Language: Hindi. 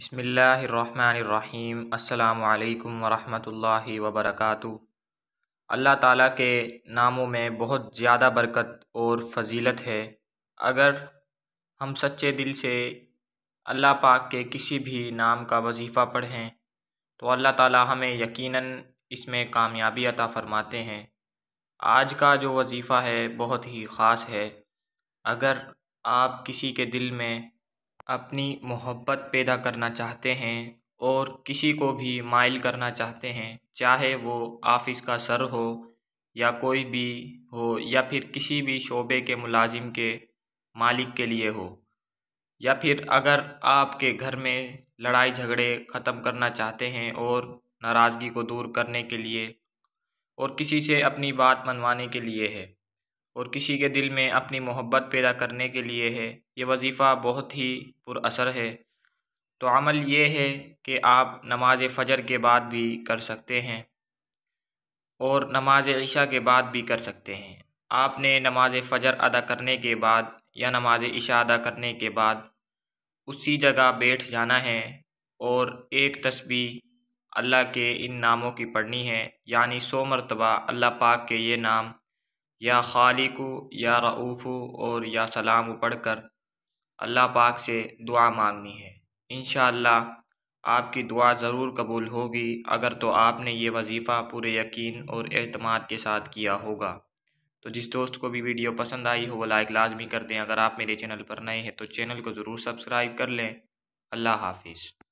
बसमीम् अल्लाम वरहमतुल्लाहि वबरकातु अल्लाह ताला के नामों में बहुत ज़्यादा बरकत और फजीलत है अगर हम सच्चे दिल से अल्लाह पाक के किसी भी नाम का वजीफ़ा पढ़ें तो अल्लाह ताला हमें यकीनन इसमें कामयाबी अता फ़रमाते हैं आज का जो वजीफ़ा है बहुत ही ख़ास है अगर आप किसी के दिल में अपनी मोहब्बत पैदा करना चाहते हैं और किसी को भी माइल करना चाहते हैं चाहे वो ऑफिस का सर हो या कोई भी हो या फिर किसी भी शोबे के मुलाजिम के मालिक के लिए हो या फिर अगर आपके घर में लड़ाई झगड़े ख़त्म करना चाहते हैं और नाराज़गी को दूर करने के लिए और किसी से अपनी बात मनवाने के लिए है और किसी के दिल में अपनी मोहब्बत पैदा करने के लिए है ये वजीफ़ा बहुत ही पुरअसर है तो अमल ये है कि आप नमाज फ़जर के बाद भी कर सकते हैं और नमाज ईशा के बाद भी कर सकते हैं आपने नमाज फ़जर अदा करने के बाद या नमाज ईशा अदा करने के बाद उसी जगह बैठ जाना है और एक तस्वीर अल्लाह के इन नामों की पढ़नी है यानी सौ मरतबा अल्लाह पाक के ये नाम या खालिकु या रऊफ़ु और या सलाम पढ़ कर अल्लाह पाक से दुआ मांगनी है इन आपकी दुआ ज़रूर कबूल होगी अगर तो आपने ये वजीफ़ा पूरे यकीन और अहतमाद के साथ किया होगा तो जिस दोस्त को भी वीडियो पसंद आई हो वो लाइक लाजमी कर दें अगर आप मेरे चैनल पर नए हैं तो चैनल को ज़रूर सब्सक्राइब कर लें अल्लाह हाफिज़